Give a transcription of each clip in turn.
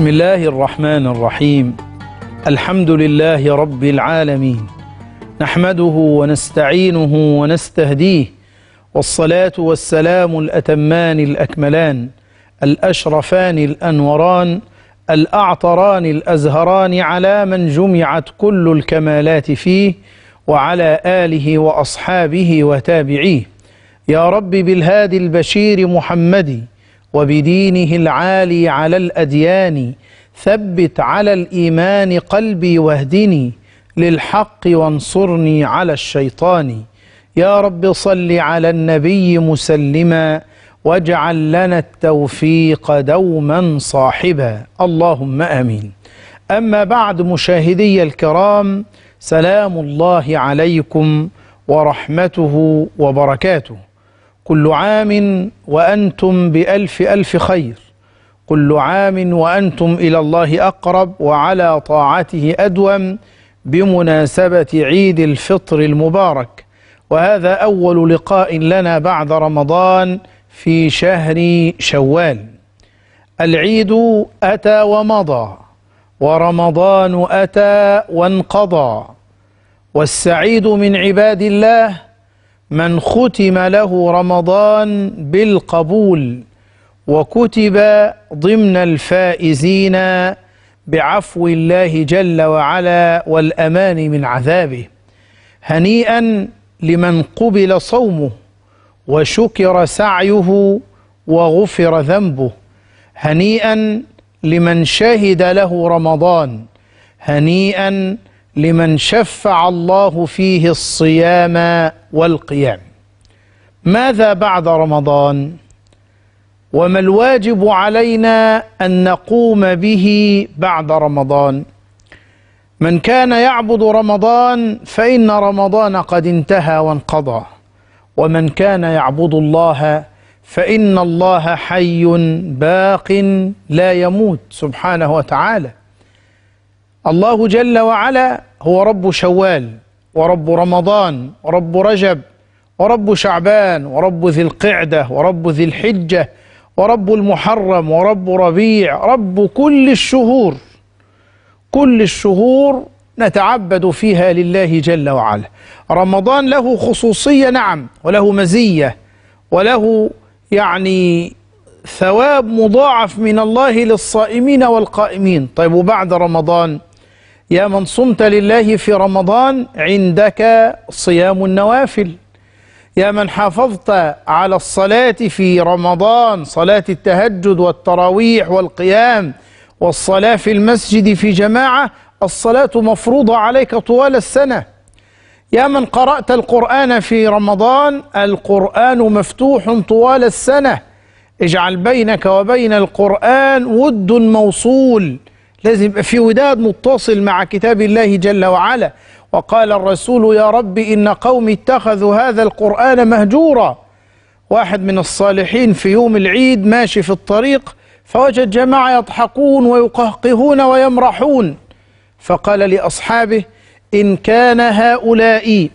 بسم الله الرحمن الرحيم الحمد لله رب العالمين نحمده ونستعينه ونستهديه والصلاة والسلام الأتمان الأكملان الأشرفان الأنوران الأعطران الأزهران على من جمعت كل الكمالات فيه وعلى آله وأصحابه وتابعيه يا رب بالهادي البشير محمدي وبدينه العالي على الأديان ثبت على الإيمان قلبي واهدني للحق وانصرني على الشيطان يا رب صل على النبي مسلما واجعل لنا التوفيق دوما صاحبا اللهم امين اما بعد مشاهدي الكرام سلام الله عليكم ورحمته وبركاته كل عام وأنتم بألف ألف خير كل عام وأنتم إلى الله أقرب وعلى طاعته أدوم بمناسبة عيد الفطر المبارك وهذا أول لقاء لنا بعد رمضان في شهر شوال العيد أتى ومضى ورمضان أتى وانقضى والسعيد من عباد الله من ختم له رمضان بالقبول وكتب ضمن الفائزين بعفو الله جل وعلا والأمان من عذابه هنيئا لمن قبل صومه وشكر سعيه وغفر ذنبه هنيئا لمن شهد له رمضان هنيئا لمن شفع الله فيه الصيام والقيام ماذا بعد رمضان وما الواجب علينا أن نقوم به بعد رمضان من كان يعبد رمضان فإن رمضان قد انتهى وانقضى ومن كان يعبد الله فإن الله حي باق لا يموت سبحانه وتعالى الله جل وعلا هو رب شوال ورب رمضان ورب رجب ورب شعبان ورب ذي القعدة ورب ذي الحجة ورب المحرم ورب ربيع رب كل الشهور كل الشهور نتعبد فيها لله جل وعلا رمضان له خصوصية نعم وله مزية وله يعني ثواب مضاعف من الله للصائمين والقائمين طيب وبعد رمضان يا من صمت لله في رمضان عندك صيام النوافل يا من حافظت على الصلاة في رمضان صلاة التهجد والتراويح والقيام والصلاة في المسجد في جماعة الصلاة مفروضة عليك طوال السنة يا من قرأت القرآن في رمضان القرآن مفتوح طوال السنة اجعل بينك وبين القرآن ود موصول لازم يبقى في وداد متصل مع كتاب الله جل وعلا وقال الرسول يا رب إن قومي اتخذوا هذا القرآن مهجورا واحد من الصالحين في يوم العيد ماشي في الطريق فوجد جماعة يضحكون ويقهقهون ويمرحون فقال لأصحابه إن كان هؤلاء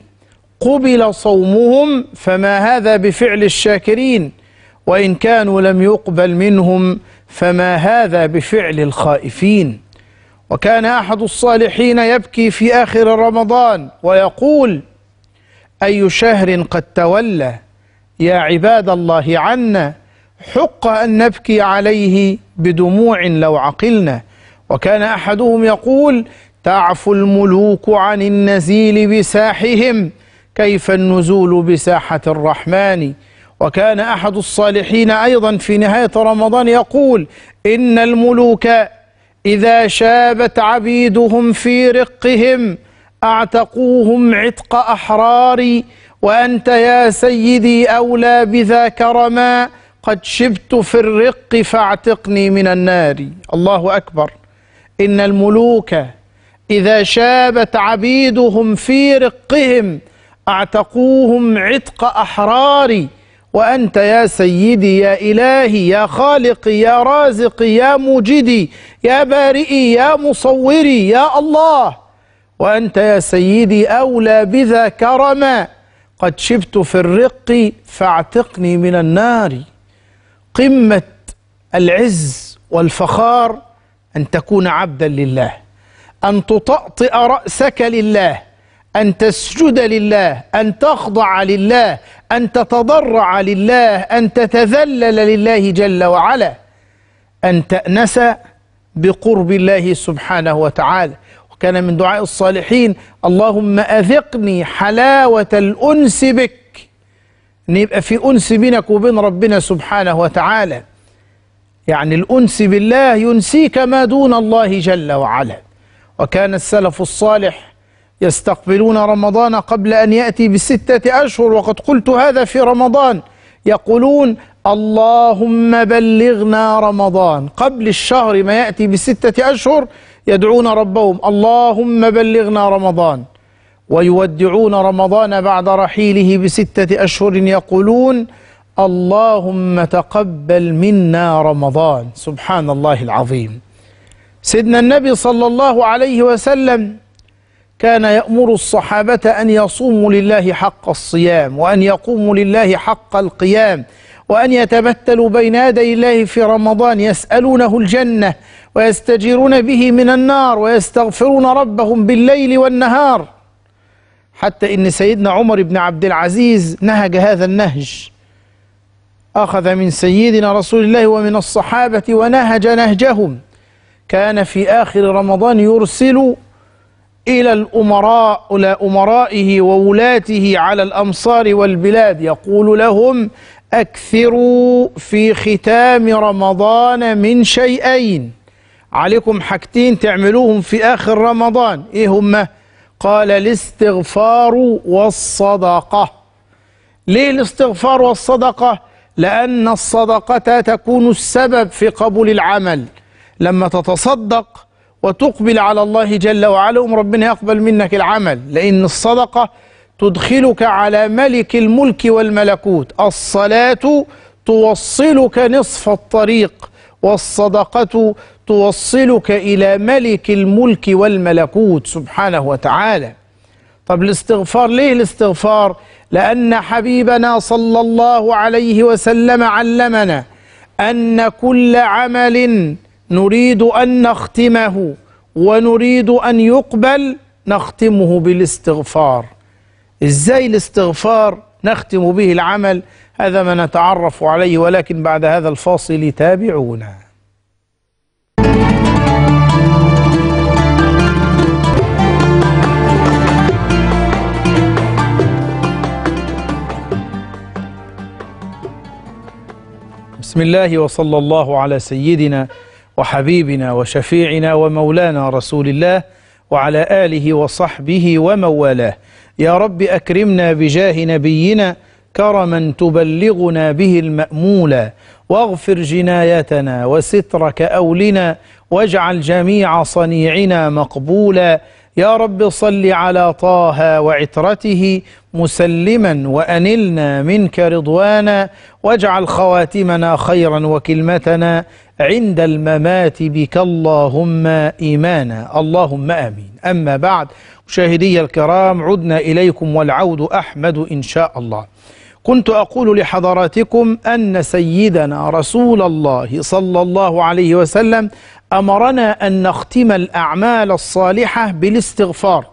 قبل صومهم فما هذا بفعل الشاكرين وإن كانوا لم يقبل منهم فما هذا بفعل الخائفين وكان أحد الصالحين يبكي في آخر رمضان ويقول أي شهر قد تولى يا عباد الله عنا حق أن نبكي عليه بدموع لو عقلنا وكان أحدهم يقول تعفو الملوك عن النزيل بساحهم كيف النزول بساحة الرحمن وكان أحد الصالحين أيضا في نهاية رمضان يقول إن الملوك إذا شابت عبيدهم في رقهم أعتقوهم عتق أحراري وأنت يا سيدي أولى بذا كرما قد شبت في الرق فاعتقني من النار الله أكبر إن الملوك إذا شابت عبيدهم في رقهم أعتقوهم عتق أحراري وأنت يا سيدي يا إلهي يا خالقي يا رازقي يا موجدي يا بارئي يا مصوري يا الله وأنت يا سيدي أولى بذا كرما قد شبت في الرق فاعتقني من النار قمة العز والفخار أن تكون عبدا لله أن تطأطئ رأسك لله أن تسجد لله أن تخضع لله أن تتضرع لله أن تتذلل لله جل وعلا أن تأنس بقرب الله سبحانه وتعالى وكان من دعاء الصالحين اللهم أذقني حلاوة الأنس بك أن يبقى في أنس بينك وبين ربنا سبحانه وتعالى يعني الأنس بالله ينسيك ما دون الله جل وعلا وكان السلف الصالح يستقبلون رمضان قبل أن يأتي بستة أشهر وقد قلت هذا في رمضان يقولون اللهم بلغنا رمضان قبل الشهر ما يأتي بستة أشهر يدعون ربهم اللهم بلغنا رمضان ويودعون رمضان بعد رحيله بستة أشهر يقولون اللهم تقبل منا رمضان سبحان الله العظيم سيدنا النبي صلى الله عليه وسلم كان يأمر الصحابة أن يصوموا لله حق الصيام وأن يقوموا لله حق القيام وأن يتبتلوا بين يدي الله في رمضان يسألونه الجنة ويستجيرون به من النار ويستغفرون ربهم بالليل والنهار حتى إن سيدنا عمر بن عبد العزيز نهج هذا النهج أخذ من سيدنا رسول الله ومن الصحابة ونهج نهجهم كان في آخر رمضان يرسل إلى الأمراء إلى أمرائه وولاته على الأمصار والبلاد يقول لهم أكثروا في ختام رمضان من شيئين عليكم حاجتين تعملوهم في آخر رمضان إيه هما؟ قال الاستغفار والصدقة ليه الاستغفار والصدقة؟ لأن الصدقة تكون السبب في قبول العمل لما تتصدق وتقبل على الله جل وعلا ربنا يقبل منك العمل لأن الصدقة تدخلك على ملك الملك والملكوت الصلاة توصلك نصف الطريق والصدقة توصلك إلى ملك الملك والملكوت سبحانه وتعالى طب الاستغفار ليه الاستغفار لأن حبيبنا صلى الله عليه وسلم علمنا أن كل عمل نريد أن نختمه ونريد أن يقبل نختمه بالاستغفار إزاي الاستغفار نختم به العمل هذا ما نتعرف عليه ولكن بعد هذا الفاصل تابعونا بسم الله وصلى الله على سيدنا وحبيبنا وشفيعنا ومولانا رسول الله وعلى آله وصحبه وموالاه يا رب أكرمنا بجاه نبينا كرما تبلغنا به المأمولا واغفر جنايتنا وسترك أولنا واجعل جميع صنيعنا مقبولا يا رب صل على طه وعترته مسلما وأنلنا منك رضوانا واجعل خواتمنا خيرا وكلمتنا عند الممات بك اللهم إيمانا اللهم آمين أما بعد مشاهدي الكرام عدنا إليكم والعود أحمد إن شاء الله كنت أقول لحضراتكم أن سيدنا رسول الله صلى الله عليه وسلم أمرنا أن نختم الأعمال الصالحة بالاستغفار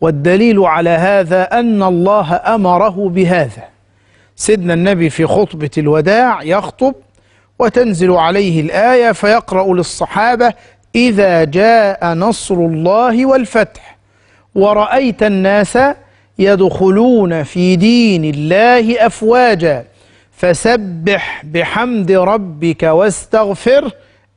والدليل على هذا أن الله أمره بهذا سيدنا النبي في خطبة الوداع يخطب وتنزل عليه الآية فيقرأ للصحابة إذا جاء نصر الله والفتح ورأيت الناس يدخلون في دين الله أفواجا فسبح بحمد ربك واستغفر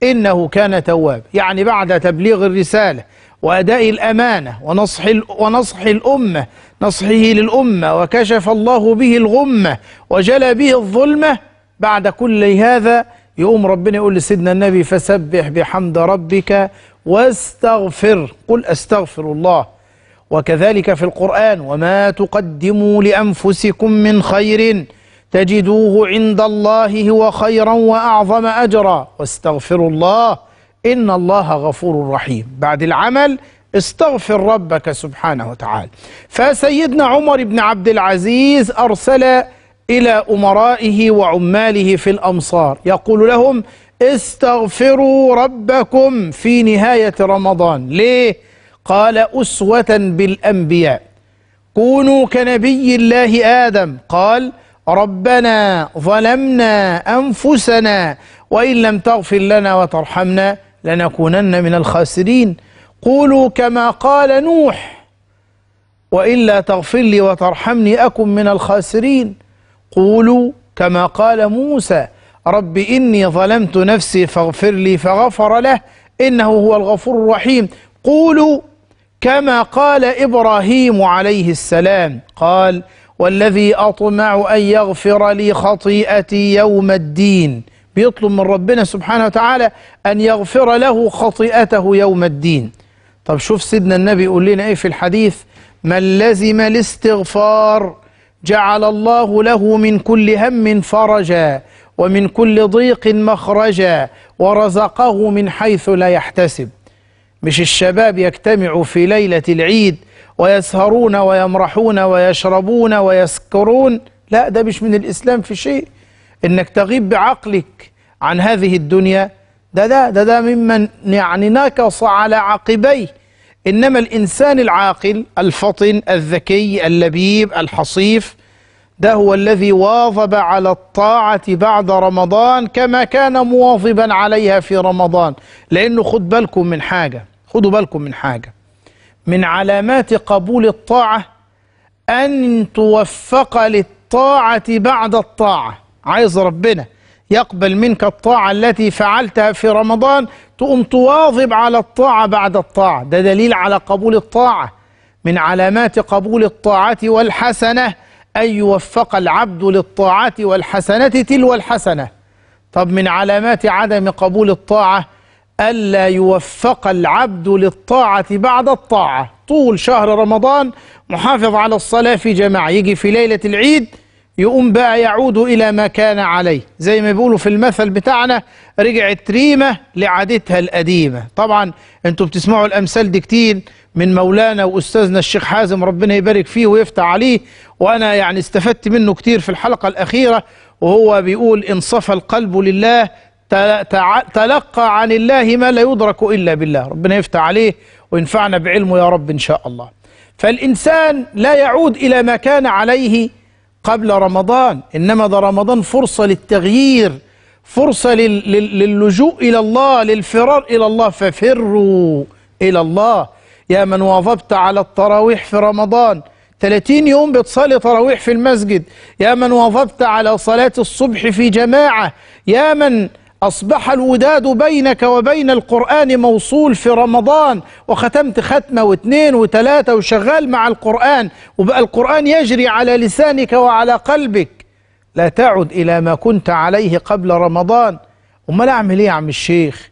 إنه كان توابا يعني بعد تبليغ الرسالة وأداء الأمانة ونصح, ونصح الأمة نصحه للأمة وكشف الله به الغمة وجلى به الظلمة بعد كل هذا يقوم ربنا يقول لسيدنا النبي فسبح بحمد ربك واستغفر قل استغفر الله وكذلك في القرآن وما تقدموا لأنفسكم من خير تجدوه عند الله هو خيرا وأعظم أجرا واستغفروا الله إن الله غفور رحيم بعد العمل استغفر ربك سبحانه وتعالى فسيدنا عمر بن عبد العزيز أرسل إلى أمرائه وعماله في الأمصار يقول لهم استغفروا ربكم في نهاية رمضان ليه؟ قال أسوة بالأنبياء كونوا كنبي الله آدم قال ربنا ظلمنا أنفسنا وإن لم تغفر لنا وترحمنا لنكونن من الخاسرين قولوا كما قال نوح وإلا تغفر لي وترحمني أكن من الخاسرين قولوا كما قال موسى رب إني ظلمت نفسي فاغفر لي فغفر له إنه هو الغفور الرحيم قولوا كما قال إبراهيم عليه السلام قال والذي أطمع أن يغفر لي خطيئتي يوم الدين بيطلب من ربنا سبحانه وتعالى أن يغفر له خطيئته يوم الدين طب شوف سيدنا النبي يقول لنا إيه في الحديث من لزم الاستغفار جعل الله له من كل هم فرجا ومن كل ضيق مخرجا ورزقه من حيث لا يحتسب مش الشباب يجتمع في ليلة العيد ويسهرون ويمرحون ويشربون ويسكرون لا ده مش من الإسلام في شيء إنك تغيب بعقلك عن هذه الدنيا ده ده ده, ده ممن يعني نكص على عقبيه إنما الإنسان العاقل الفطن الذكي اللبيب الحصيف ده هو الذي واظب على الطاعة بعد رمضان كما كان مواظبا عليها في رمضان لأنه خد بالكم من حاجة خدوا بالكم من حاجة من علامات قبول الطاعة أن توفق للطاعة بعد الطاعة عايز ربنا يقبل منك الطاعة التي فعلتها في رمضان تقوم تواظب على الطاعة بعد الطاعة ده دليل على قبول الطاعة من علامات قبول الطاعة والحسنة أن يوفق العبد للطاعة والحسنة تلو الحسنة طب من علامات عدم قبول الطاعة ألا يوفق العبد للطاعة بعد الطاعة طول شهر رمضان محافظ على الصلاة في جماعة يجي في ليلة العيد يقوم بقى يعود إلى ما كان عليه زي ما بيقولوا في المثل بتاعنا رجعت ريمة لعادتها القديمة طبعا انتوا بتسمعوا الأمثال دي كتير من مولانا وأستاذنا الشيخ حازم ربنا يبارك فيه ويفتح عليه وأنا يعني استفدت منه كتير في الحلقة الأخيرة وهو بيقول انصف القلب لله تلقى عن الله ما لا يدرك إلا بالله ربنا يفتح عليه وينفعنا بعلمه يا رب إن شاء الله فالإنسان لا يعود إلى ما كان عليه قبل رمضان إنما ده رمضان فرصة للتغيير فرصة للجوء إلى الله للفرار إلى الله ففروا إلى الله يا من واظبت على التراويح في رمضان 30 يوم بتصلي تراويح في المسجد يا من واظبت على صلاة الصبح في جماعة يا من أصبح الوداد بينك وبين القرآن موصول في رمضان وختمت ختمة واثنين وثلاثة وشغال مع القرآن وبقى القرآن يجري على لسانك وعلى قلبك لا تعد إلى ما كنت عليه قبل رمضان أمال أعمل إيه يا عم الشيخ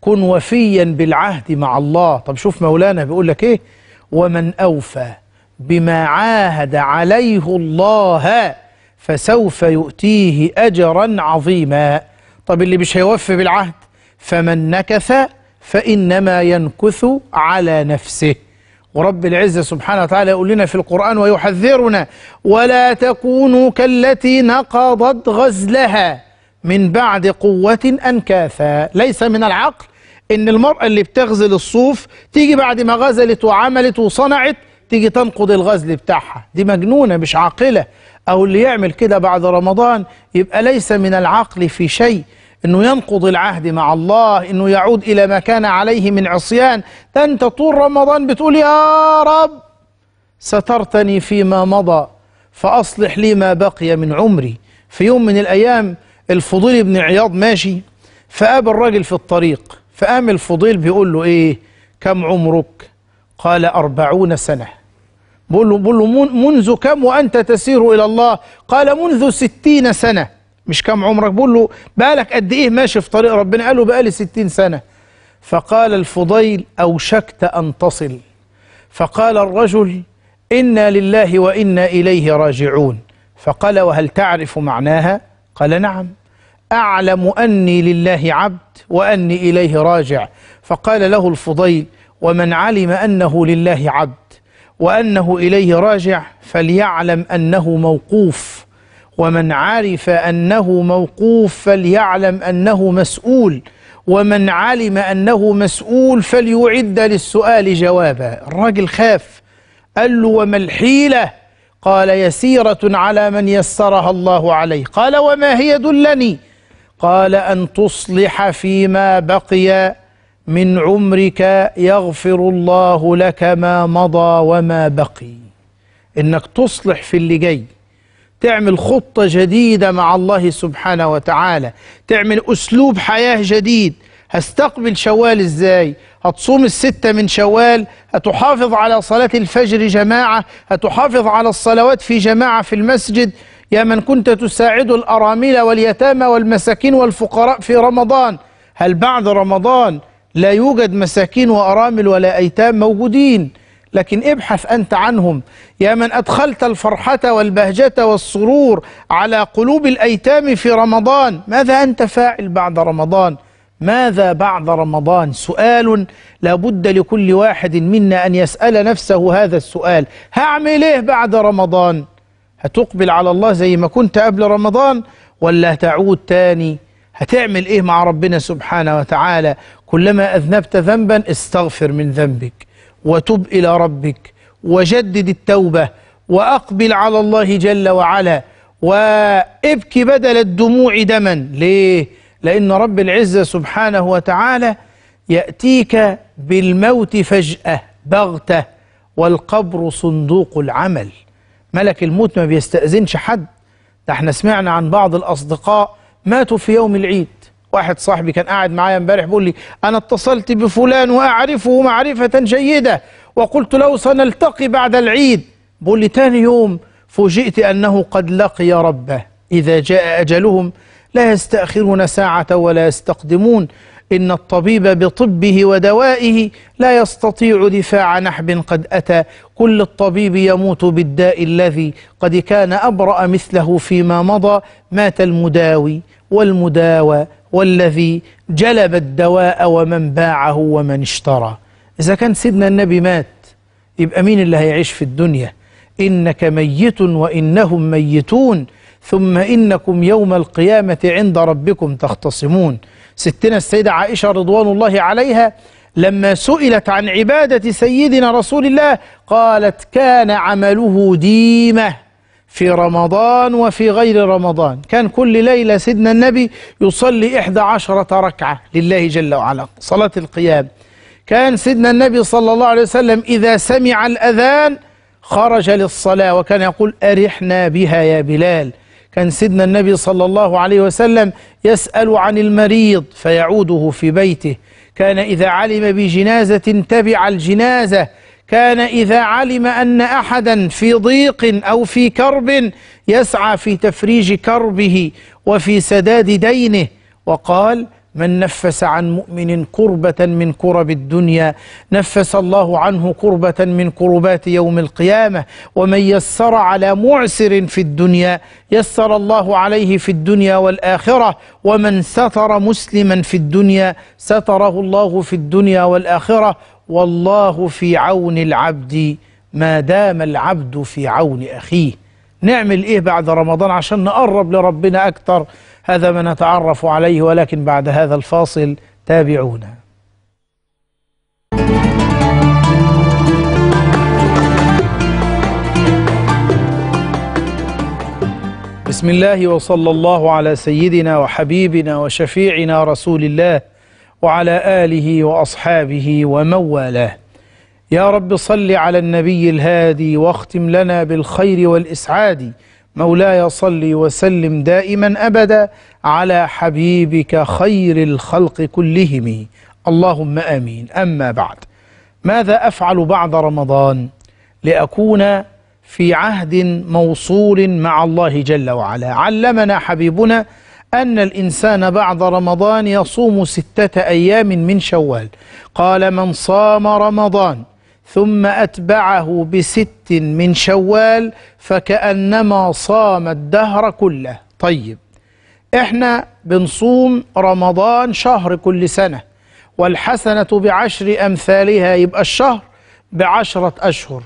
كن وفيا بالعهد مع الله طب شوف مولانا بيقول لك إيه ومن أوفى بما عاهد عليه الله فسوف يؤتيه أجرا عظيما طب اللي مش هيوفي بالعهد فمن نكث فإنما ينكث على نفسه ورب العزة سبحانه وتعالى يقول لنا في القرآن ويحذرنا ولا تكونوا كالتي نقضت غزلها من بعد قوة أنكاثا ليس من العقل إن المرأة اللي بتغزل الصوف تيجي بعد ما غزلت وعملت وصنعت تيجي تنقض الغزل بتاعها دي مجنونة مش عاقلة أو اللي يعمل كده بعد رمضان يبقى ليس من العقل في شيء أنه ينقض العهد مع الله أنه يعود إلى ما كان عليه من عصيان ده أنت طول رمضان بتقول يا رب سترتني فيما مضى فأصلح لي ما بقي من عمري في يوم من الأيام الفضيل بن عياض ماشي فقابل راجل في الطريق فقام الفضيل بيقول له إيه كم عمرك قال أربعون سنة بقول له, بقول له منذ كم وأنت تسير إلى الله قال منذ ستين سنة مش كم عمرك بقول له بالك قد إيه ماشي في طريق ربنا قال له بقالي ستين سنة فقال الفضيل أوشكت أن تصل فقال الرجل إنا لله وإنا إليه راجعون فقال وهل تعرف معناها قال نعم أعلم أني لله عبد وأني إليه راجع فقال له الفضيل ومن علم أنه لله عبد وأنه إليه راجع فليعلم أنه موقوف ومن عرف أنه موقوف فليعلم أنه مسؤول ومن علم أنه مسؤول فليعد للسؤال جوابا الراجل خاف قال له وما الحيلة قال يسيرة على من يسرها الله عليه قال وما هي دلني قال أن تصلح فيما بقي من عمرك يغفر الله لك ما مضى وما بقي انك تصلح في اللي جاي تعمل خطة جديدة مع الله سبحانه وتعالى تعمل أسلوب حياة جديد هستقبل شوال ازاي هتصوم الستة من شوال هتحافظ على صلاة الفجر جماعة هتحافظ على الصلوات في جماعة في المسجد يا من كنت تساعد الأرامل واليتامى والمساكين والفقراء في رمضان هل بعد رمضان لا يوجد مساكين وأرامل ولا أيتام موجودين لكن ابحث أنت عنهم يا من أدخلت الفرحة والبهجة والسرور على قلوب الأيتام في رمضان ماذا أنت فاعل بعد رمضان ماذا بعد رمضان سؤال لابد لكل واحد منا أن يسأل نفسه هذا السؤال هعمل إيه بعد رمضان هتقبل على الله زي ما كنت قبل رمضان ولا هتعود تاني هتعمل ايه مع ربنا سبحانه وتعالى كلما اذنبت ذنبا استغفر من ذنبك وتب الى ربك وجدد التوبه واقبل على الله جل وعلا وابكي بدل الدموع دما ليه لان رب العزه سبحانه وتعالى ياتيك بالموت فجاه بغته والقبر صندوق العمل ملك الموت ما بيستاذنش حد ده احنا سمعنا عن بعض الاصدقاء ماتوا في يوم العيد واحد صاحبي كان قاعد معايا امبارح بيقول لي انا اتصلت بفلان واعرفه معرفه جيده وقلت له سنلتقي بعد العيد بيقول لي تاني يوم فوجئت انه قد لقي ربه اذا جاء اجلهم لا يستاخرون ساعه ولا يستقدمون إن الطبيب بطبه ودوائه لا يستطيع دفاع نحب قد أتى كل الطبيب يموت بالداء الذي قد كان أبرأ مثله فيما مضى مات المداوي والمداوى والذي جلب الدواء ومن باعه ومن اشترى إذا كان سيدنا النبي مات يبقى مين اللي هيعيش في الدنيا إنك ميت وإنهم ميتون ثم إنكم يوم القيامة عند ربكم تختصمون ستنا السيدة عائشة رضوان الله عليها لما سئلت عن عبادة سيدنا رسول الله قالت كان عمله ديمة في رمضان وفي غير رمضان كان كل ليلة سيدنا النبي يصلي إحدى عشرة ركعة لله جل وعلا صلاة القيام كان سيدنا النبي صلى الله عليه وسلم إذا سمع الأذان خرج للصلاة وكان يقول أرحنا بها يا بلال كان سيدنا النبي صلى الله عليه وسلم يسأل عن المريض فيعوده في بيته كان إذا علم بجنازة تبع الجنازة كان إذا علم أن أحدا في ضيق أو في كرب يسعى في تفريج كربه وفي سداد دينه وقال من نفس عن مؤمن كربة من كرب الدنيا نفس الله عنه كربة من كربات يوم القيامة ومن يسر على معسر في الدنيا يسر الله عليه في الدنيا والآخرة ومن ستر مسلما في الدنيا ستره الله في الدنيا والآخرة والله في عون العبد ما دام العبد في عون أخيه نعمل إيه بعد رمضان عشان نقرب لربنا أكثر هذا ما نتعرف عليه ولكن بعد هذا الفاصل تابعونا بسم الله وصلى الله على سيدنا وحبيبنا وشفيعنا رسول الله وعلى آله وأصحابه ومن والاه يا رب صل على النبي الهادي واختم لنا بالخير والإسعاد مولاي صلي وسلم دائما أبدا على حبيبك خير الخلق كلهم اللهم آمين أما بعد ماذا أفعل بعد رمضان لأكون في عهد موصول مع الله جل وعلا علمنا حبيبنا أن الإنسان بعد رمضان يصوم ستة أيام من شوال قال من صام رمضان ثم أتبعه بست من شوال فكأنما صام الدهر كله طيب احنا بنصوم رمضان شهر كل سنة والحسنة بعشر أمثالها يبقى الشهر بعشرة أشهر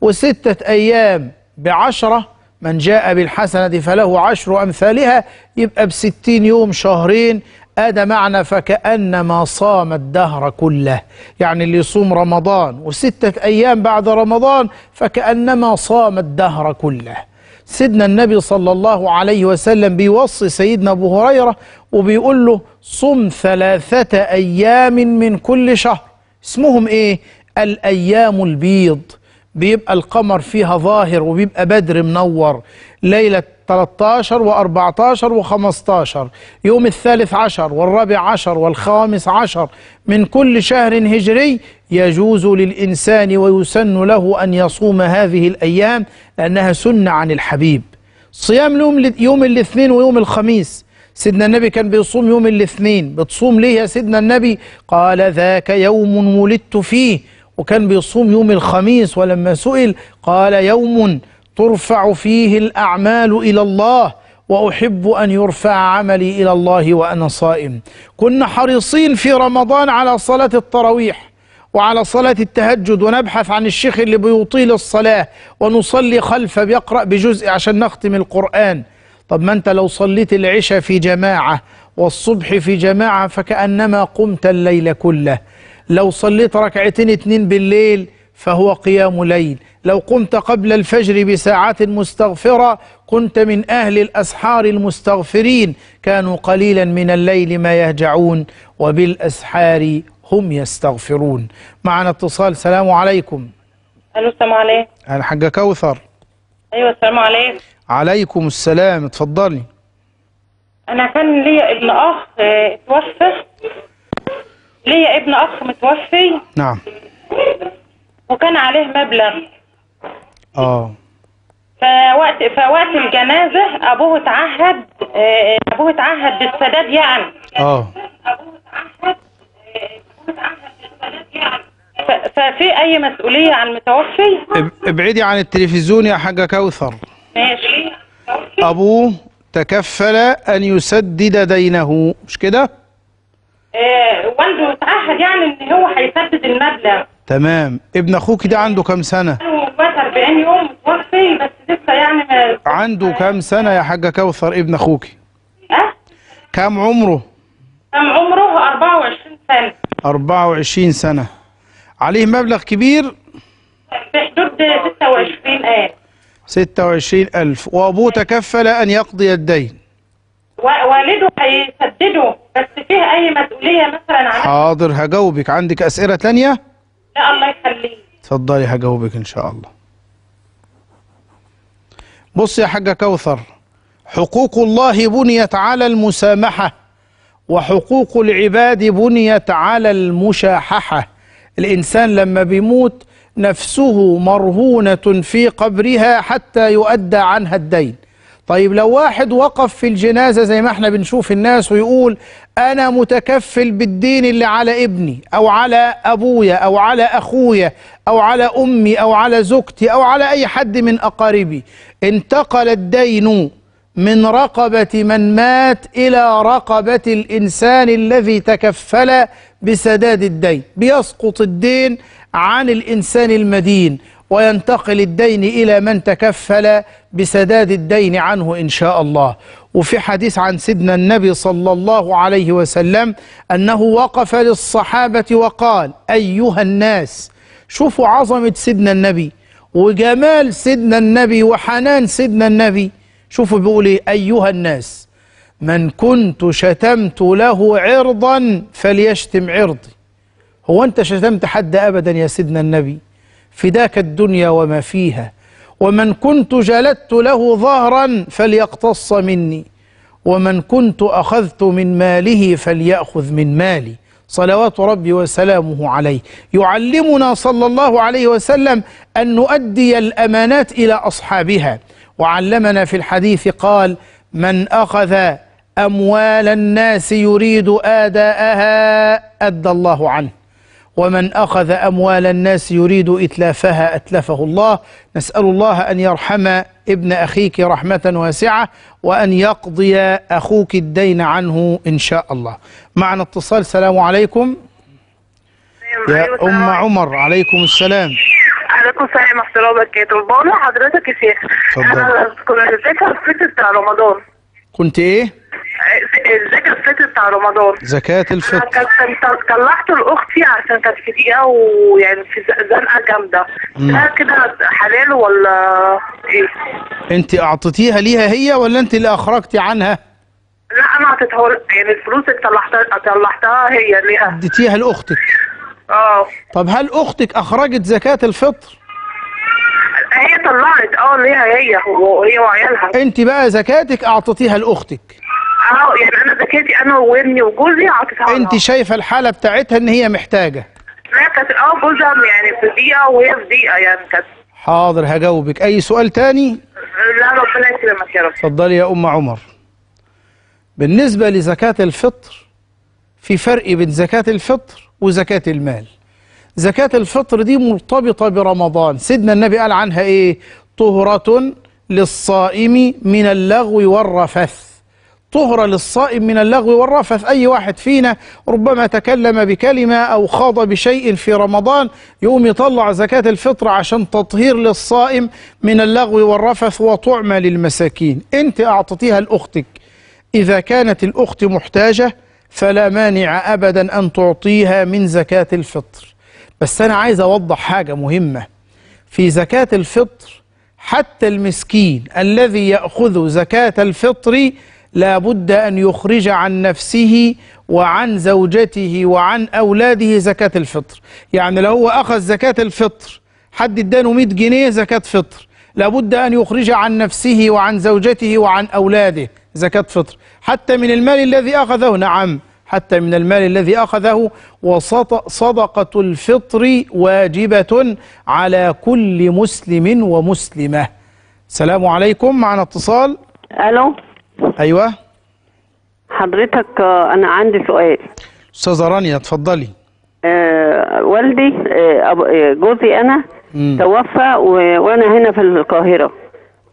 وستة أيام بعشرة من جاء بالحسنة فله عشر أمثالها يبقى بستين يوم شهرين ادى معنى فكانما صام الدهر كله يعني اللي يصوم رمضان وسته ايام بعد رمضان فكانما صام الدهر كله سيدنا النبي صلى الله عليه وسلم بيوصي سيدنا ابو هريره وبيقول له صم ثلاثه ايام من كل شهر اسمهم ايه الايام البيض بيبقى القمر فيها ظاهر وبيبقى بدر منور ليلة 13 و14 و15 يوم الثالث عشر والرابع عشر والخامس عشر من كل شهر هجري يجوز للإنسان ويسن له أن يصوم هذه الأيام لأنها سنة عن الحبيب صيام يوم الاثنين ويوم الخميس سيدنا النبي كان بيصوم يوم الاثنين بتصوم ليه يا سيدنا النبي قال ذاك يوم ولدت فيه وكان بيصوم يوم الخميس ولما سئل قال يوم ترفع فيه الأعمال إلى الله وأحب أن يرفع عملي إلى الله وأنا صائم كنا حريصين في رمضان على صلاة التراويح وعلى صلاة التهجد ونبحث عن الشيخ اللي بيطيل الصلاة ونصلي خلفه بيقرأ بجزء عشان نختم القرآن طب ما أنت لو صليت العشاء في جماعة والصبح في جماعة فكأنما قمت الليل كله لو صليت ركعتين اتنين بالليل فهو قيام ليل لو قمت قبل الفجر بساعات مستغفرة كنت من أهل الأسحار المستغفرين كانوا قليلا من الليل ما يهجعون وبالأسحار هم يستغفرون معنا اتصال سلام عليكم ألو السلام عليكم أنا حاجة كوثر أيوة السلام عليكم عليكم السلام اتفضلي أنا كان لي ابن أخ اتوفى آه، ليا ابن اخ متوفي نعم وكان عليه مبلغ اه فوقت فوقت الجنازه ابوه اتعهد آه، ابوه اتعهد بالسداد يعني اه ابوه ففي اي مسؤوليه عن المتوفي ابعدي عن التلفزيون يا حاجه كوثر ماشي ابوه تكفل ان يسدد دينه مش كده آه، والده اتعهد يعني ان هو هيسدد المبلغ تمام ابن اخوك ده عنده كام سنه عنده 40 يوم متوفي بس لسه يعني ما عنده آه. كام سنه يا حاجه كوثر ابن اخوك ها آه؟ كام عمره كام عمره 24 سنه 24 سنه عليه مبلغ كبير في حدود 26000 26000 وابوه تكفل ان يقضي الدين والده هيسدده بس فيه اي مسؤوليه مثلا عن حاضر هجاوبك عندك اسئله ثانيه؟ لا الله يخليك اتفضلي هجاوبك ان شاء الله بص يا حاجه كوثر حقوق الله بنيت على المسامحه وحقوق العباد بنيت على المشاححه الانسان لما بيموت نفسه مرهونه في قبرها حتى يؤدى عنها الدين طيب لو واحد وقف في الجنازة زي ما احنا بنشوف الناس ويقول أنا متكفل بالدين اللي على ابني أو على أبويا أو على أخويا أو على أمي أو على زوجتي أو على أي حد من أقاربي انتقل الدين من رقبة من مات إلى رقبة الإنسان الذي تكفل بسداد الدين بيسقط الدين عن الإنسان المدين وينتقل الدين إلى من تكفل بسداد الدين عنه إن شاء الله وفي حديث عن سيدنا النبي صلى الله عليه وسلم أنه وقف للصحابة وقال أيها الناس شوفوا عظمة سيدنا النبي وجمال سيدنا النبي وحنان سيدنا النبي شوفوا بيقول ايه ايها الناس من كنت شتمت له عرضا فليشتم عرضي هو انت شتمت حد ابدا يا سيدنا النبي فداك الدنيا وما فيها ومن كنت جلدت له ظهرا فليقتص مني ومن كنت أخذت من ماله فليأخذ من مالي صلوات ربي وسلامه عليه يعلمنا صلى الله عليه وسلم أن نؤدي الأمانات إلى أصحابها وعلمنا في الحديث قال من أخذ أموال الناس يريد آداءها أدى الله عنه ومن أخذ أموال الناس يريد إتلافها أتلفه الله نسأل الله أن يرحم ابن أخيك رحمة واسعة وأن يقضي أخوك الدين عنه إن شاء الله معنا اتصال السلام عليكم يا أم عمر عليكم السلام عليكم السلام ورحمة الله وبركاته بقول لحضرتك يا شيخ أنا كنت بذاكر في رمضان كنت إيه؟ زكاة الفطر بتاع رمضان زكاة الفطر كنت طلعته لأختي عشان كانت في دقيقة ويعني في زنقة جامدة ده كده حلال ولا إيه؟ أنت أعطيتيها ليها هي ولا أنت اللي أخرجتي عنها؟ لا أنا أعطيتها يعني الفلوس اللي طلعتها طلعتها هي ليها اديتيها لأختك اه طب هل أختك أخرجت زكاة الفطر؟ هي طلعت اه ليها هي وهي وعيالها انت بقى زكاتك اعطيتيها لاختك اه يعني انا زكاتي انا وابني وجوزي عاطفه انت شايفه الحاله بتاعتها ان هي محتاجه لا كانت اه جوزها يعني في ضيقه وهي في ضيقه يعني كانت حاضر هجاوبك اي سؤال تاني لا ربنا يكرمك يا رب اتفضلي يا ام عمر بالنسبه لزكاه الفطر في فرق بين زكاه الفطر وزكاه المال زكاة الفطر دي مرتبطة برمضان سيدنا النبي قال عنها ايه طهرة للصائم من اللغو والرفث طهرة للصائم من اللغو والرفث أي واحد فينا ربما تكلم بكلمة أو خاض بشيء في رمضان يقوم يطلع زكاة الفطر عشان تطهير للصائم من اللغو والرفث وطعمة للمساكين أنت أعطتيها لأختك إذا كانت الأخت محتاجة فلا مانع أبدا أن تعطيها من زكاة الفطر بس أنا عايز أوضح حاجة مهمة في زكاة الفطر حتى المسكين الذي يأخذ زكاة الفطر لا بد أن يخرج عن نفسه وعن زوجته وعن أولاده زكاة الفطر يعني لو هو أخذ زكاة الفطر حد ادانه 100 جنيه زكاة فطر لابد أن يخرج عن نفسه وعن زوجته وعن أولاده زكاة فطر حتى من المال الذي أخذه نعم حتى من المال الذي أخذه وصدقة الفطر واجبة على كل مسلم ومسلمة السلام عليكم معنا اتصال ألو ايوه حضرتك آه، انا عندي سؤال استاذه رانيا اتفضلي آه والدي آه،, آه جوزي انا مم. توفى و... وانا هنا في القاهره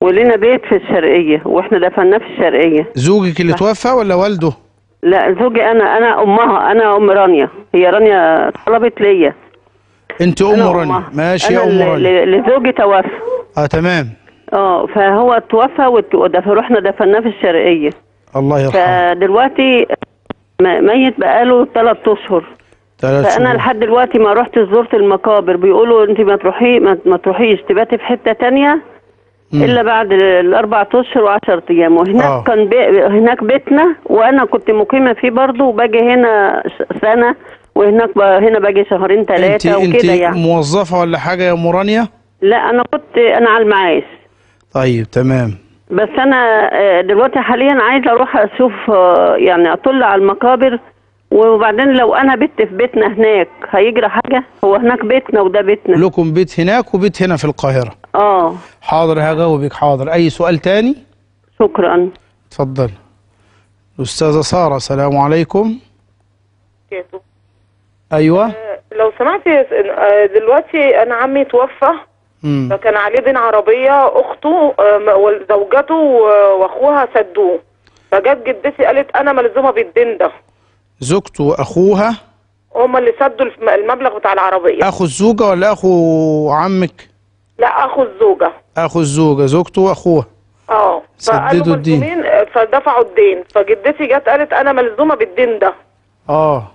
ولنا بيت في الشرقيه واحنا دفناه في الشرقيه زوجك اللي توفى ولا والده لا زوجي انا انا امها انا ام رانيا هي رانيا طلبت ليا انت ام رانيا ماشي يا ام رانيا لزوجي توفى اه تمام اه فهو اتوفى وت... دفناه في الشرقيه الله يرحمه فدلوقتي ميت بقاله ثلاث اشهر فانا لحد دلوقتي ما رحت زرت المقابر بيقولوا انت ما تروحي ما تروحيش تباتي في حته تانية مم. الا بعد الاربع اشهر و10 ايام وهناك آه. كان بي... هناك بيتنا وانا كنت مقيمه فيه برضه وباجي هنا سنه وهناك ب... هنا باجي شهرين ثلاثه وكده يعني انت موظفه ولا حاجه يا مورانيا؟ لا انا كنت انا على المعايش طيب تمام بس انا آه، دلوقتي حاليا عايزه اروح اشوف آه، يعني اطل على المقابر وبعدين لو انا بت في بيتنا هناك هيجرى حاجه هو هناك بيتنا وده بيتنا لكم بيت هناك وبيت هنا في القاهره اه حاضر هجاوبك حاضر اي سؤال تاني شكرا اتفضل استاذه ساره سلام عليكم ايوه آه، لو سمعتي دلوقتي انا عمي توفى فكان عليه دين عربيه اخته آه، وزوجته واخوها سدوه فجت جدتي قالت انا ملزومه بالدين ده زوجته واخوها هما اللي سدوا المبلغ بتاع العربيه اخو الزوجه ولا اخو عمك لا اخو الزوجه اخو الزوجه زوجته واخوها اه سددوا الدين آه، فدفعوا الدين فجدتي جت قالت انا ملزومه بالدين ده اه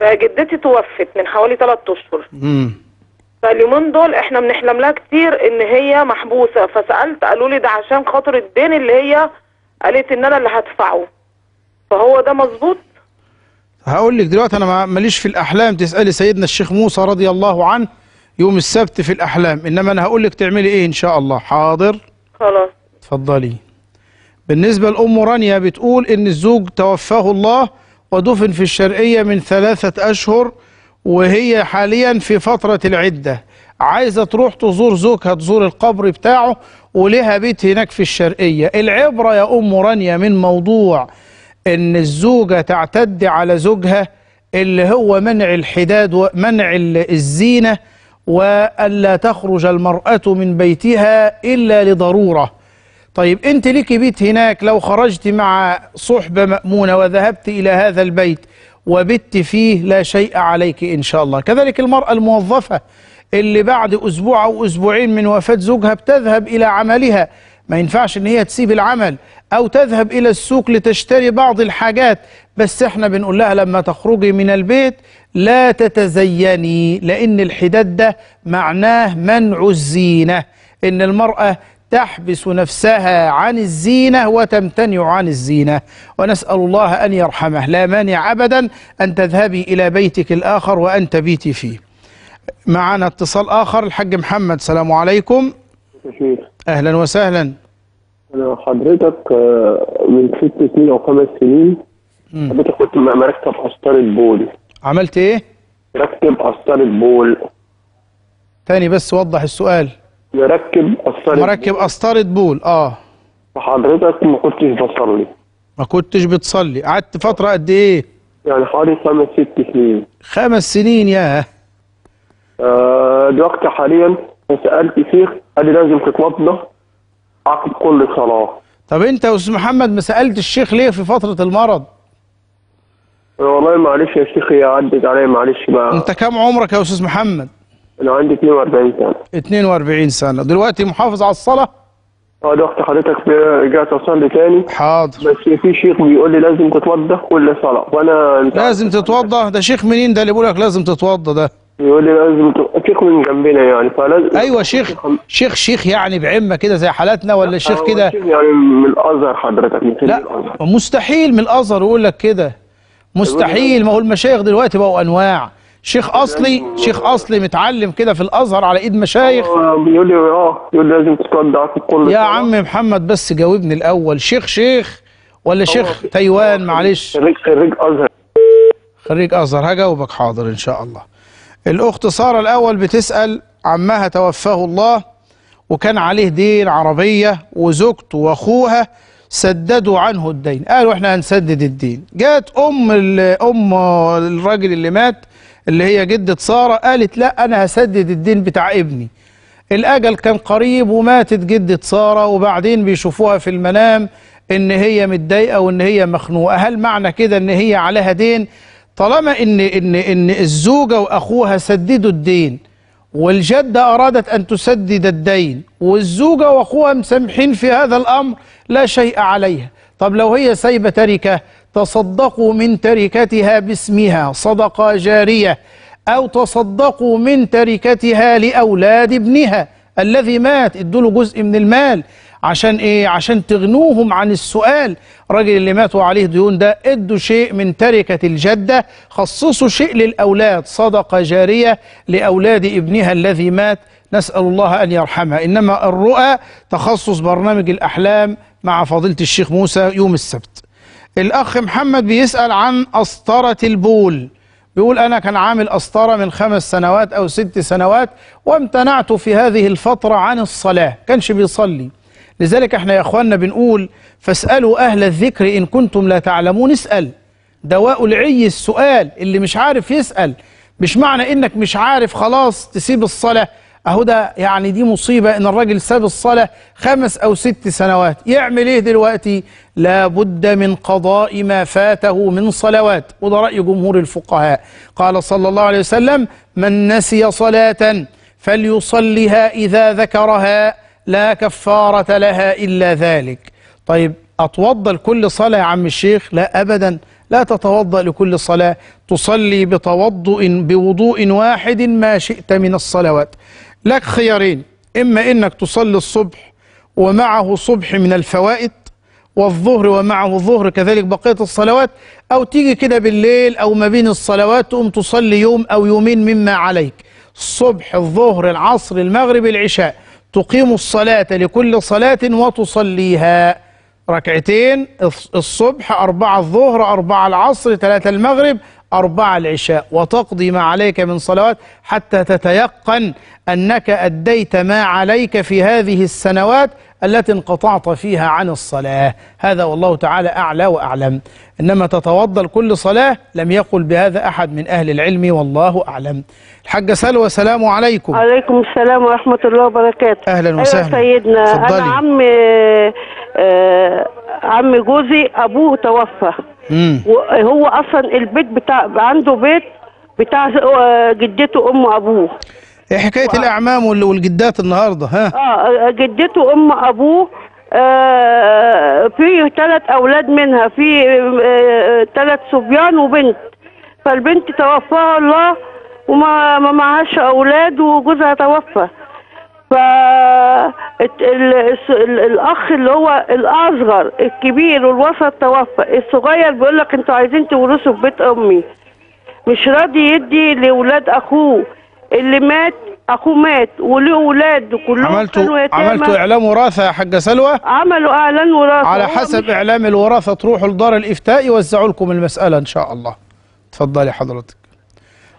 فجدتي توفت من حوالي ثلاث اشهر امم فاليومين دول احنا بنحلم لها كتير ان هي محبوسه فسالت قالوا لي ده عشان خاطر الدين اللي هي قالت ان انا اللي هدفعه فهو ده مظبوط هقول لك دلوقتي انا ماليش في الاحلام تسالي سيدنا الشيخ موسى رضي الله عنه يوم السبت في الاحلام انما انا هقول لك تعملي ايه ان شاء الله حاضر خلاص اتفضلي بالنسبه لام رانيا بتقول ان الزوج توفاه الله ودفن في الشرقيه من ثلاثه اشهر وهي حاليا في فترة العدة عايزة تروح تزور زوجها تزور القبر بتاعه ولها بيت هناك في الشرقية العبرة يا أم رانيا من موضوع أن الزوجة تعتد على زوجها اللي هو منع الحداد ومنع الزينة وألا تخرج المرأة من بيتها إلا لضرورة طيب أنت ليكي بيت هناك لو خرجت مع صحبة مأمونة وذهبت إلى هذا البيت وبت فيه لا شيء عليك إن شاء الله كذلك المرأة الموظفة اللي بعد أسبوع أو أسبوعين من وفاة زوجها بتذهب إلى عملها ما ينفعش ان هي تسيب العمل او تذهب الى السوق لتشتري بعض الحاجات بس احنا بنقول لها لما تخرجي من البيت لا تتزيني لان الحداد ده معناه منع الزينه ان المراه تحبس نفسها عن الزينة وتمتنع عن الزينة ونسأل الله أن يرحمه لا مانع أبدا أن تذهبي إلى بيتك الآخر وأن تبيتي فيه معنا اتصال آخر الحاج محمد السلام عليكم أهلا وسهلا أنا حضرتك آه، من ست سنين أو خمس سنين حضرتك كنت مركب أسطر البول عملت إيه؟ مركب أسطر البول تاني بس وضح السؤال يركب قسطره مركب قسطره بول اه وحضرتك ما كنتش بتصلي ما كنتش بتصلي قعدت فتره قد ايه يعني حوالي خمس ست سنين خمس سنين ياه آه دلوقتي حاليا سالت شيخ قال لي لازم تتوضى عقب كل صلاه طب انت يا استاذ محمد ما سالت الشيخ ليه في فتره المرض آه، والله معلش يا شيخ عدت عليا معلش بقى انت كم عمرك يا استاذ محمد انا عندي 42 سنه 42 سنه دلوقتي محافظ على الصلاه اه دلوقتي حضرتك رجعت اصلي تاني حاضر بس في شيخ بيقول لي لازم تتوضى كل صلاه وانا لازم تتوضى ده شيخ منين ده اللي بيقول لك لازم تتوضى ده بيقول لي لازم شيخ من جنبنا يعني فلازم ايوه شيخ شيخ شيخ يعني بعمه كده زي حالاتنا ولا شيخ اه، كده يعني من الازهر حضرتك من لا الأزهر. مستحيل من الازهر يقول لك كده مستحيل ما هو المشايخ دلوقتي بقوا انواع شيخ اصلي شيخ اصلي متعلم كده في الازهر على ايد مشايخ آه، بيقول لي اه يقول لازم تتودع في كل يا عم محمد بس جاوبني الاول شيخ شيخ ولا شيخ تايوان معلش خريج خريج ازهر خريج ازهر هجاوبك حاضر ان شاء الله الاخت ساره الاول بتسال عمها توفاه الله وكان عليه دين عربيه وزوجته واخوها سددوا عنه الدين قالوا احنا هنسدد الدين جات ام ام الراجل اللي مات اللي هي جدة سارة قالت لا أنا هسدد الدين بتاع ابني الأجل كان قريب وماتت جدة سارة وبعدين بيشوفوها في المنام إن هي متضايقة وإن هي مخنوقة هل معنى كده إن هي عليها دين طالما إن إن إن الزوجة وأخوها سددوا الدين والجدة أرادت أن تسدد الدين والزوجة وأخوها مسامحين في هذا الأمر لا شيء عليها طب لو هي سايبة تركة تصدقوا من تركتها باسمها صدقة جارية أو تصدقوا من تركتها لأولاد ابنها الذي مات ادوا له جزء من المال عشان ايه عشان تغنوهم عن السؤال رجل اللي ماتوا عليه ديون ده ادوا شيء من تركة الجدة خصصوا شيء للأولاد صدقة جارية لأولاد ابنها الذي مات نسأل الله أن يرحمها إنما الرؤى تخصص برنامج الأحلام مع فضيلة الشيخ موسى يوم السبت الأخ محمد بيسأل عن أسطرة البول بيقول أنا كان عامل أسطرة من خمس سنوات أو ست سنوات وامتنعت في هذه الفترة عن الصلاة كانش بيصلي لذلك احنا يا أخواننا بنقول فاسألوا أهل الذكر إن كنتم لا تعلمون اسأل دواء العي السؤال اللي مش عارف يسأل مش معنى إنك مش عارف خلاص تسيب الصلاة اهو ده يعني دي مصيبه ان الراجل ساب الصلاه خمس او ست سنوات يعمل ايه دلوقتي لابد من قضاء ما فاته من صلوات وده راي جمهور الفقهاء قال صلى الله عليه وسلم من نسي صلاه فليصلها اذا ذكرها لا كفاره لها الا ذلك طيب اتوضا لكل صلاه يا عم الشيخ لا ابدا لا تتوضأ لكل صلاة تصلي بتوضؤ بوضوء واحد ما شئت من الصلوات لك خيارين إما إنك تصلي الصبح ومعه صبح من الفوائد والظهر ومعه ظهر كذلك بقية الصلوات أو تيجي كده بالليل أو ما بين الصلوات تقوم تصلي يوم أو يومين مما عليك الصبح الظهر العصر المغرب العشاء تقيم الصلاة لكل صلاة وتصليها ركعتين الصبح أربعة الظهر أربعة العصر ثلاثة المغرب أربع العشاء وتقضي ما عليك من صلوات حتى تتيقن أنك أديت ما عليك في هذه السنوات التي انقطعت فيها عن الصلاة هذا والله تعالى أعلى وأعلم إنما تتوضأ لكل صلاة لم يقل بهذا أحد من أهل العلم والله أعلم الحاجة سلوى سلام عليكم عليكم السلام ورحمة الله وبركاته أهلا أيوة وسهلا سيدنا فضلي. أنا عم عم آه، جوزي أبوه توفى وهو اصلا البيت بتاع عنده بيت بتاع آه، جدته ام ابوه ايه حكايه و... الاعمام والجدات النهارده ها آه،, اه جدته ام ابوه آه في ثلاث اولاد منها في ثلاث آه صبيان وبنت فالبنت توفاها الله وما ما معهاش اولاد وجوزها توفى ف الاخ اللي هو الاصغر الكبير والوسط توفى الصغير بيقول لك انتوا عايزين تورثوا في بيت امي مش راضي يدي لاولاد اخوه اللي مات اخوه مات وله اولاد كلهم عملتوا عملتوا اعلام وراثه يا حاجه سلوى عملوا اعلان وراثه على حسب اعلام الوراثه تروحوا لدار الافتاء يوزعوا لكم المساله ان شاء الله اتفضلي حضرتك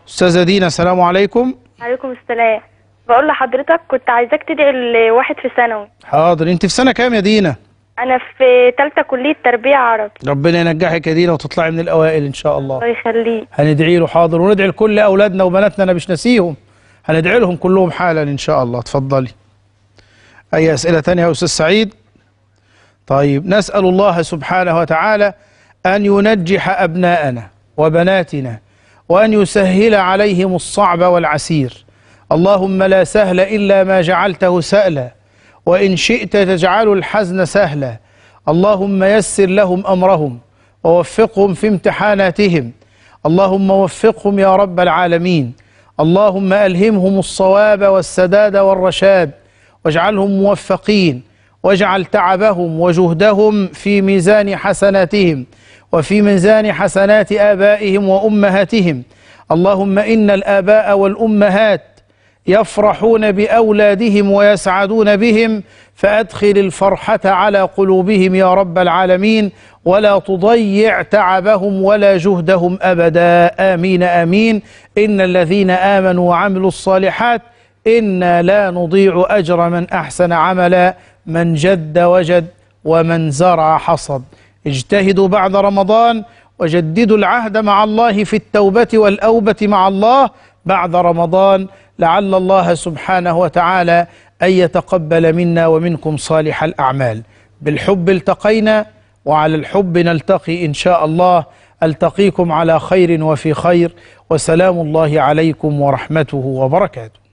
استاذه دينا السلام عليكم وعليكم السلام بقول لحضرتك كنت عايزاك تدعي لواحد في ثانوي حاضر انت في سنه كام يا دينا انا في ثالثه كليه تربيه عربي ربنا ينجحك يا دينا وتطلعي من الاوائل ان شاء الله الله يخليك هندعي له حاضر وندعي لكل اولادنا وبناتنا انا مش ناسيهم هندعي لهم كلهم حالا ان شاء الله اتفضلي اي اسئله ثانيه يا استاذ سعيد طيب نسال الله سبحانه وتعالى ان ينجح ابناءنا وبناتنا وان يسهل عليهم الصعب والعسير اللهم لا سهل إلا ما جعلته سألا وإن شئت تجعل الحزن سهلا اللهم يسر لهم أمرهم ووفقهم في امتحاناتهم اللهم وفقهم يا رب العالمين اللهم ألهمهم الصواب والسداد والرشاد واجعلهم موفقين واجعل تعبهم وجهدهم في ميزان حسناتهم وفي ميزان حسنات آبائهم وأمهاتهم اللهم إن الآباء والأمهات يفرحون باولادهم ويسعدون بهم فادخل الفرحه على قلوبهم يا رب العالمين ولا تضيع تعبهم ولا جهدهم ابدا امين امين ان الذين امنوا وعملوا الصالحات انا لا نضيع اجر من احسن عملا من جد وجد ومن زرع حصد اجتهدوا بعد رمضان وجددوا العهد مع الله في التوبه والاوبه مع الله بعد رمضان لعل الله سبحانه وتعالى أن يتقبل منا ومنكم صالح الأعمال بالحب التقينا وعلى الحب نلتقي إن شاء الله ألتقيكم على خير وفي خير وسلام الله عليكم ورحمته وبركاته